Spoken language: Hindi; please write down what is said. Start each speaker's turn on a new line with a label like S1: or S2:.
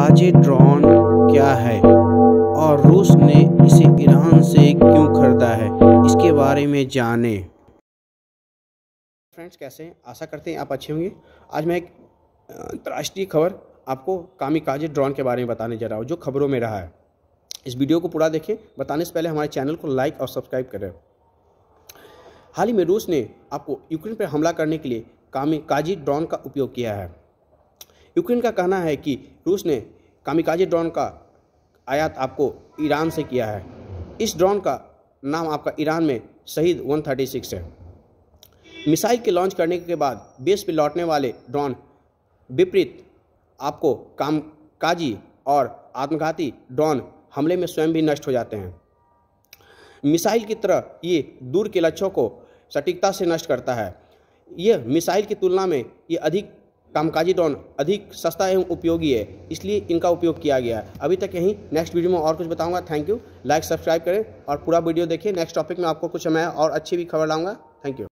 S1: काजे ड्रोन क्या है और रूस ने इसे ईरान से क्यों खरीदा है इसके बारे में जाने
S2: फ्रेंड्स कैसे हैं आशा करते हैं आप अच्छे होंगे आज मैं एक अंतर्राष्ट्रीय खबर आपको कामी काजे ड्रोन के बारे में बताने जा रहा हूँ जो खबरों में रहा है इस वीडियो को पूरा देखें बताने से पहले हमारे चैनल को लाइक और सब्सक्राइब करें हाल ही में रूस ने आपको यूक्रेन पर हमला करने के लिए कामी काजी ड्रोन का उपयोग किया है यूक्रेन का कहना है कि रूस ने कामिकाजी ड्रोन का आयात आपको ईरान से किया है इस ड्रोन का नाम आपका ईरान में शहीद 136 है मिसाइल के लॉन्च करने के बाद बेस पर लौटने वाले ड्रोन विपरीत आपको कामकाजी और आत्मघाती ड्रोन हमले में स्वयं भी नष्ट हो जाते हैं मिसाइल की तरह ये दूर के लक्ष्यों को सटीकता से नष्ट करता है यह मिसाइल की तुलना में ये अधिक कामकाजी ड्रोन अधिक सस्ता एवं उपयोगी है इसलिए इनका उपयोग किया गया है अभी तक यहीं नेक्स्ट वीडियो में और कुछ बताऊंगा थैंक यू लाइक सब्सक्राइब करें और पूरा वीडियो देखिए नेक्स्ट टॉपिक में आपको कुछ समय और अच्छी भी खबर लाऊंगा थैंक यू